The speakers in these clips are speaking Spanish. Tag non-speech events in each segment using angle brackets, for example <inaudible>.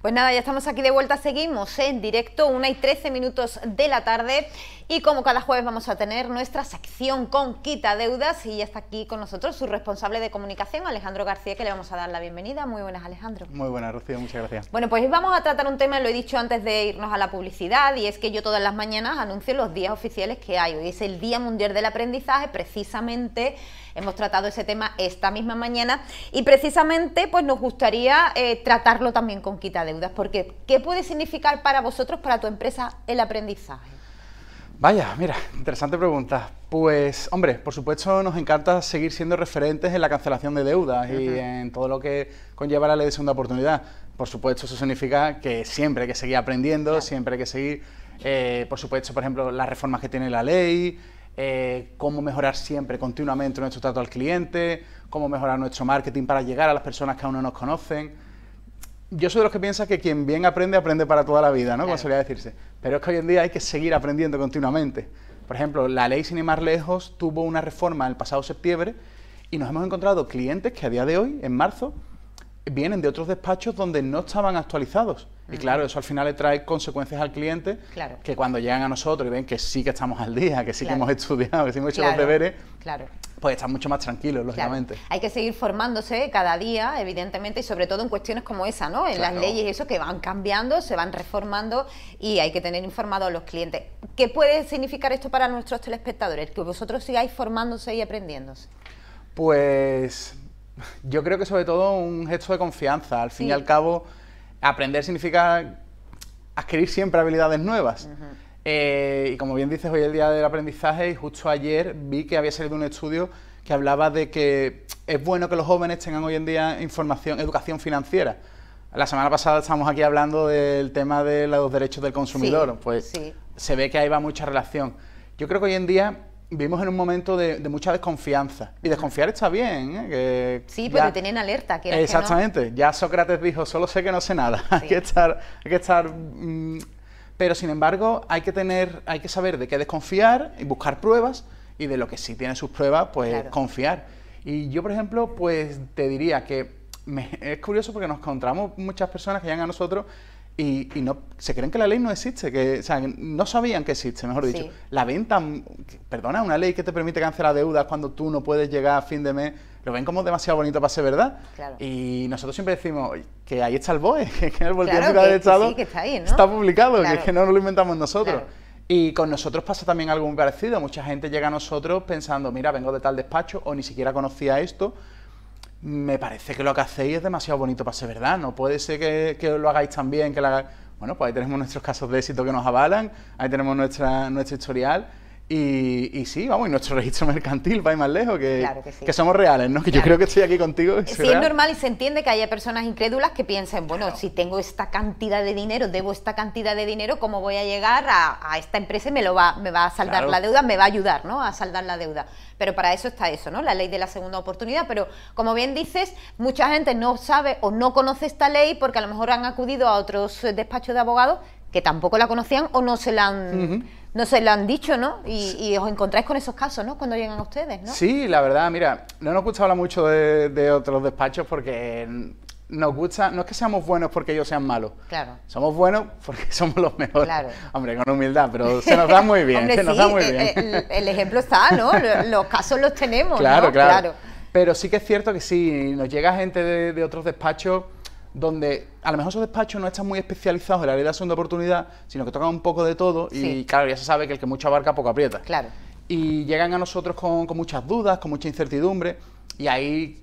Pues nada, ya estamos aquí de vuelta, seguimos en directo, 1 y 13 minutos de la tarde y como cada jueves vamos a tener nuestra sección con quita deudas y ya está aquí con nosotros su responsable de comunicación, Alejandro García, que le vamos a dar la bienvenida. Muy buenas, Alejandro. Muy buenas, Rocío, muchas gracias. Bueno, pues vamos a tratar un tema, lo he dicho antes de irnos a la publicidad y es que yo todas las mañanas anuncio los días oficiales que hay. Hoy es el Día Mundial del Aprendizaje, precisamente hemos tratado ese tema esta misma mañana y precisamente pues nos gustaría eh, tratarlo también con quita deudas. Porque, ¿qué puede significar para vosotros, para tu empresa, el aprendizaje? Vaya, mira, interesante pregunta. Pues, hombre, por supuesto nos encanta seguir siendo referentes en la cancelación de deudas y en todo lo que conlleva la ley de segunda oportunidad. Por supuesto, eso significa que siempre hay que seguir aprendiendo, siempre hay que seguir, eh, por supuesto, por ejemplo, las reformas que tiene la ley, eh, cómo mejorar siempre, continuamente nuestro trato al cliente, cómo mejorar nuestro marketing para llegar a las personas que aún no nos conocen yo soy de los que piensa que quien bien aprende, aprende para toda la vida, ¿no? Como solía decirse. Pero es que hoy en día hay que seguir aprendiendo continuamente. Por ejemplo, la ley Sin ir más lejos tuvo una reforma el pasado septiembre y nos hemos encontrado clientes que a día de hoy, en marzo, vienen de otros despachos donde no estaban actualizados. Y claro, eso al final le trae consecuencias al cliente, que cuando llegan a nosotros y ven que sí que estamos al día, que sí que hemos estudiado, que sí hemos hecho los deberes, claro pues estás mucho más tranquilo, lógicamente. Hay que seguir formándose cada día, evidentemente, y sobre todo en cuestiones como esa, ¿no? En las leyes y eso que van cambiando, se van reformando y hay que tener informados a los clientes. ¿Qué puede significar esto para nuestros telespectadores? Que vosotros sigáis formándose y aprendiéndose. Pues yo creo que sobre todo un gesto de confianza. Al fin y al cabo, aprender significa adquirir siempre habilidades nuevas. Eh, y como bien dices, hoy es el día del aprendizaje y justo ayer vi que había salido un estudio que hablaba de que es bueno que los jóvenes tengan hoy en día información, educación financiera. La semana pasada estábamos aquí hablando del tema de los derechos del consumidor, pues se ve que ahí va mucha relación. Yo creo que hoy en día vivimos en un momento de, mucha desconfianza. Y desconfiar está bien. ¿eh? sí, pero tener alerta. Exactamente. Que Ya Sócrates dijo, solo sé que no sé nada. <laughs> hay que estar, hay que estar mm, pero sin embargo hay que, tener, hay que saber de qué desconfiar y buscar pruebas y de lo que sí tiene sus pruebas, pues confiar. Y yo, por ejemplo, pues te diría que es curioso porque nos encontramos muchas personas que llegan a nosotros y, no se creen que la ley no existe, que o sea, no sabían que existe, mejor dicho. La venta, perdona, una ley que te permite cancelar deudas cuando tú no puedes llegar a fin de mes, lo ven como demasiado bonito para ser verdad. Y nosotros siempre decimos que ahí está el BOE, <laughs> que el Boletín claro, de Estado está, ahí, publicado, que no, lo inventamos nosotros. Y con nosotros pasa también algo muy parecido. Mucha gente llega a nosotros pensando, mira, vengo de tal despacho o ni siquiera conocía esto me parece que lo que hacéis es demasiado bonito para ser verdad, no puede ser que, lo hagáis tan bien, que Bueno, pues ahí tenemos nuestros casos de éxito que nos avalan, ahí tenemos nuestra, nuestro historial y, sí, vamos, y nuestro <laughs> registro mercantil va más lejos, que, somos reales, ¿no? Que yo creo que estoy aquí contigo. Sí, es normal y se entiende que haya personas incrédulas que piensen, bueno, si tengo esta cantidad de dinero, debo esta cantidad de dinero, ¿cómo voy a llegar a, esta empresa y me, lo va, me va a saldar la deuda, me va a ayudar, ¿no? A saldar la deuda. Pero para eso está eso, ¿no? La ley de la segunda oportunidad. Pero como bien dices, mucha gente no sabe o no conoce esta ley porque a lo mejor han acudido a otros eh, despachos de abogados que tampoco la conocían o no se la han no se lo han dicho, ¿no? Y, os encontráis con esos casos, ¿no? Cuando llegan a ustedes, ¿no? Sí, la verdad, mira, no nos gusta hablar mucho de, otros despachos porque nos gusta, no es que seamos buenos porque ellos sean malos. Claro. Somos buenos porque <laughs> somos los mejores. Claro. Hombre, con humildad, pero se nos da muy bien. se nos da muy bien. Eh, eh, el, ejemplo está, ¿no? <laughs> los casos los tenemos. Claro, ¿no? claro, Pero sí que es cierto que sí, nos llega gente de otros despachos donde a lo mejor esos despachos no están muy especializados en la ley de la segunda oportunidad, sino que tocan un poco de todo y claro, ya se sabe que el que mucho abarca poco aprieta. Claro. Y llegan a nosotros con, muchas dudas, con mucha incertidumbre y ahí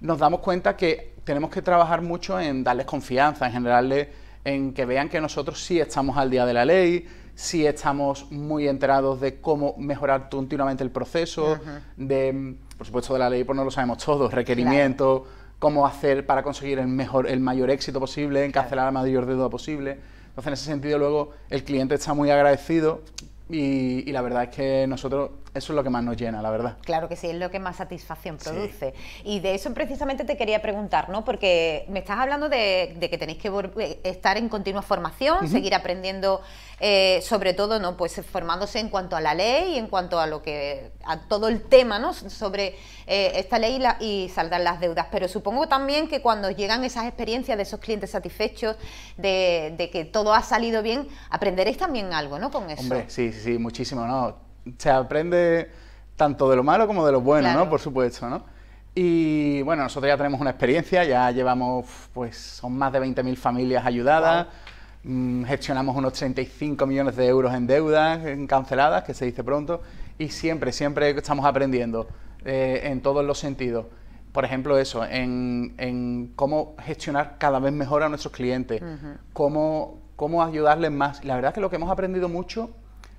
nos damos cuenta que tenemos que trabajar mucho en darles confianza, en generarles, en que vean que nosotros sí estamos al día de la ley, sí estamos muy enterados de cómo mejorar continuamente el proceso, de, por supuesto, de la ley, pues no lo sabemos todos, requerimientos cómo hacer para conseguir el, mejor, el mayor éxito posible, encarcelar la mayor deuda posible. Entonces, en ese sentido, luego el cliente está muy agradecido y la verdad es que nosotros eso es lo que más nos llena, la verdad. Claro que sí, es lo que más satisfacción produce. Y de eso precisamente te quería preguntar, ¿no? Porque me estás hablando de, que tenéis que eh, estar en continua formación, seguir aprendiendo, eh, sobre todo, ¿no? Pues eh, formándose en cuanto a la ley y en cuanto a lo que, a todo el tema, ¿no? Sobre esta ley y, saldar las deudas. Pero supongo también que cuando llegan esas experiencias de esos clientes satisfechos, de, que todo ha salido bien, aprenderéis también algo, ¿no? Con eso. Hombre, sí, sí, sí, muchísimo, ¿no? se aprende tanto de lo malo como de lo bueno, ¿no? Por supuesto, Y bueno, nosotros ya tenemos una experiencia, ya llevamos, pues, son más de 20.000 familias ayudadas, mm, gestionamos unos 35 millones de euros en deudas canceladas, que se dice pronto, y siempre, siempre estamos aprendiendo eh, en todos los sentidos. Por ejemplo, eso, en, cómo gestionar cada vez mejor a nuestros clientes, cómo, cómo ayudarles más. La verdad es que lo que hemos aprendido mucho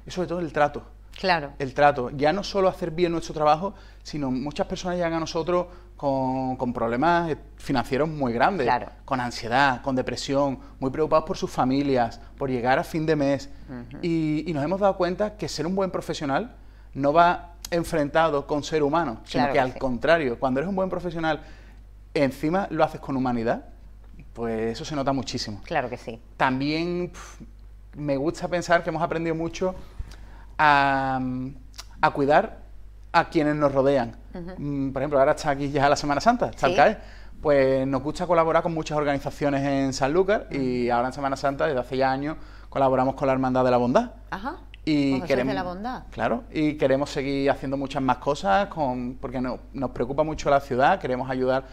es sobre todo el trato Claro. El trato. Ya no solo hacer bien nuestro trabajo, sino muchas personas llegan a nosotros con, problemas financieros muy grandes, claro. con ansiedad, con depresión, muy preocupados por sus familias, por llegar a fin de mes. y, nos hemos dado cuenta que ser un buen profesional no va enfrentado con ser humano, sino que, al contrario, cuando eres un buen profesional, encima lo haces con humanidad, pues eso se nota muchísimo. Claro que sí. También me gusta pensar que hemos aprendido mucho a, cuidar a quienes nos rodean. Mm, por ejemplo, ahora está aquí ya la Semana Santa, está el CAE. Pues nos gusta colaborar con muchas organizaciones en Sanlúcar y ahora en Semana Santa, desde hace ya años, colaboramos con la Hermandad de la Bondad. Ajá. Y queremos, la bondad. Claro, y queremos seguir haciendo muchas más cosas con, porque nos preocupa mucho la ciudad, queremos ayudar,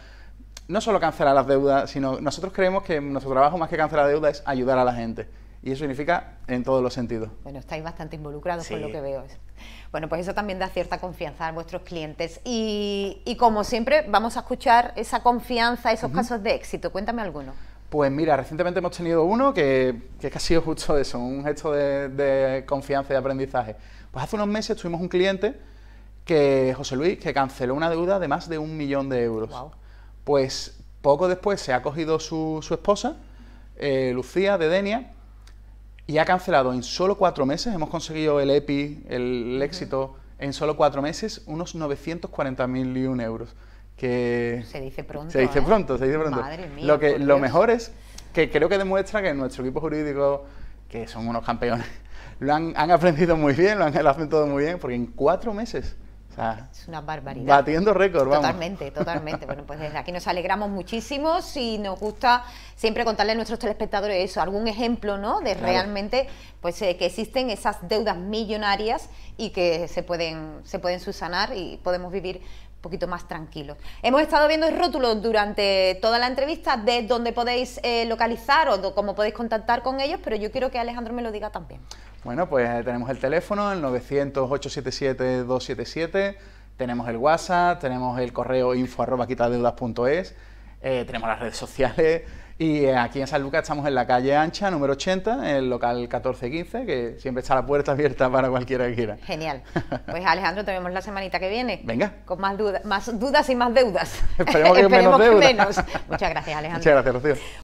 no solo cancelar las deudas, sino nosotros creemos que nuestro trabajo más que cancelar deudas es ayudar a la gente y eso significa en todos los sentidos. Bueno, estáis bastante involucrados con por lo que veo. Bueno, pues eso también da cierta confianza a vuestros clientes. Y, como siempre, vamos a escuchar esa confianza, esos casos de éxito. Cuéntame alguno. Pues mira, recientemente hemos tenido uno que, que, ha sido <laughs> justo eso, un gesto de, confianza y de aprendizaje. Pues hace unos meses tuvimos un cliente que, José Luis, que canceló una deuda de más de un millón de euros. Pues poco después se ha cogido su, esposa, eh, Lucía de Denia, y ha cancelado en solo cuatro meses, hemos conseguido el EPI, el éxito, en solo cuatro meses, unos 940.000 euros. Que se dice pronto. Se dice ¿eh? pronto, se dice pronto. Madre mía, lo, que, lo mejor es que creo que demuestra que nuestro equipo jurídico, que son unos campeones, <laughs> lo han, aprendido muy bien, lo han, lo todo muy bien, porque en cuatro meses Ah. es una barbaridad. Batiendo récord, vamos. Totalmente, totalmente. bueno, pues desde aquí nos alegramos muchísimo. y nos gusta siempre contarle a nuestros telespectadores eso, algún ejemplo, ¿no? De realmente, pues eh, que existen esas deudas millonarias y que se pueden, se pueden subsanar y podemos vivir un poquito más tranquilos. Hemos estado viendo el rótulo durante toda la entrevista de dónde podéis eh, localizar o cómo podéis contactar con ellos, pero yo quiero que Alejandro me lo diga también. Bueno, pues eh, tenemos el teléfono, el 900-877-277, tenemos el WhatsApp, tenemos el correo info arroba eh, tenemos las redes sociales y eh, aquí en San Lucas estamos en la calle Ancha, número 80, en el local 1415, que siempre está la puerta abierta para cualquiera que quiera. Genial. <laughs> Pues Alejandro, te vemos la semanita que viene. Venga. Con más, dudas, más dudas y más deudas. Esperemos que, <laughs> menos, menos. Muchas gracias, <laughs> Alejandro. Muchas gracias, Rocío.